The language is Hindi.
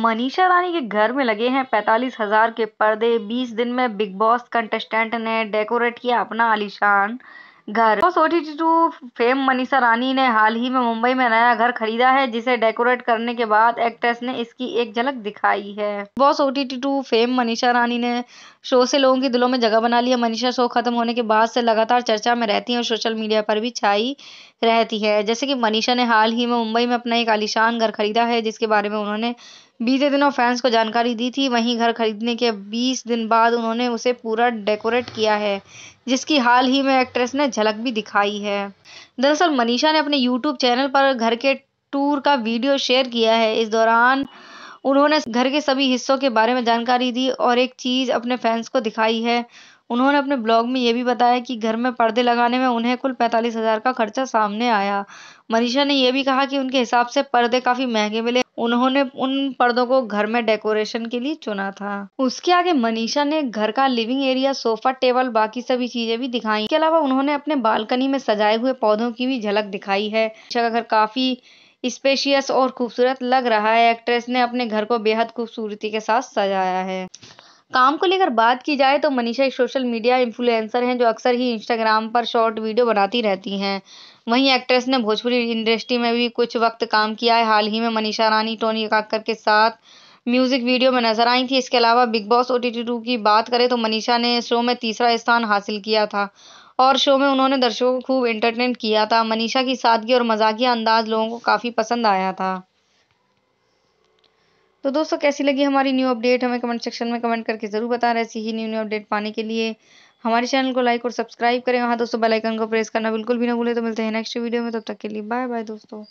मनीषा रानी के घर में लगे हैं पैतालीस हजार के पर्दे 20 दिन में बिग बॉस कंटेस्टेंट ने डेकोरेट किया अपना आलिशान घर Boss two fame Manisha Rani ने हाल ही में मुंबई में नया घर खरीदा है जिसे डेकोरेट करने के बाद एक्ट्रेस ने इसकी एक झलक दिखाई है Boss OTT two fame Manisha Rani ने शो से लोगों के दिलों में जगह बना लिया मनीषा शो खत्म होने के बाद से लगातार चर्चा में रहती है और सोशल मीडिया पर भी छाई रहती है जैसे कि मनीषा ने हाल ही में मुंबई में अपना एक आलिशान घर खरीदा है जिसके बारे में उन्होंने बीते दिनों फैंस को जानकारी दी थी वहीं घर खरीदने के 20 दिन बाद उन्होंने उसे पूरा डेकोरेट किया है जिसकी हाल ही में एक्ट्रेस ने झलक भी दिखाई है दरअसल मनीषा ने अपने यूट्यूब चैनल पर घर के टूर का वीडियो शेयर किया है इस दौरान उन्होंने घर के सभी हिस्सों के बारे में जानकारी दी और एक चीज़ अपने फैंस को दिखाई है उन्होंने अपने ब्लॉग में यह भी बताया कि घर में पर्दे लगाने में उन्हें कुल पैंतालीस हजार का खर्चा सामने आया मनीषा ने यह भी कहा कि उनके हिसाब से पर्दे काफी महंगे मिले उन्होंने उन पर्दों को घर में डेकोरेशन के लिए चुना था उसके आगे मनीषा ने घर का लिविंग एरिया सोफा टेबल बाकी सभी चीजें भी दिखाई इसके अलावा उन्होंने अपने बालकनी में सजाए हुए पौधों की भी झलक दिखाई है घर काफी स्पेशियस और खूबसूरत लग रहा है एक्ट्रेस ने अपने घर को बेहद खूबसूरती के साथ सजाया है काम को लेकर बात की जाए तो मनीषा एक सोशल मीडिया इन्फ्लुएंसर हैं जो अक्सर ही इंस्टाग्राम पर शॉर्ट वीडियो बनाती रहती हैं वहीं एक्ट्रेस ने भोजपुरी इंडस्ट्री में भी कुछ वक्त काम किया है हाल ही में मनीषा रानी टोनी काकर के साथ म्यूजिक वीडियो में नजर आई थी इसके अलावा बिग बॉस ओ टी की बात करें तो मनीषा ने शो में तीसरा स्थान हासिल किया था और शो में उन्होंने दर्शकों को खूब एंटरटेन किया था मनीषा की सादगी और मजाकिया अंदाज लोगों को काफ़ी पसंद आया था तो दोस्तों कैसी लगी हमारी न्यू अपडेट हमें कमेंट सेक्शन में कमेंट करके ज़रूर बता रहे ऐसी ही न्यू न्यू अपडेट पाने के लिए हमारे चैनल को लाइक और सब्सक्राइब करें वहाँ दोस्तों बेल आइकन को प्रेस करना बिल्कुल भी ना भूलें तो मिलते हैं नेक्स्ट वीडियो में तब तक के लिए बाय बाय दोस्तों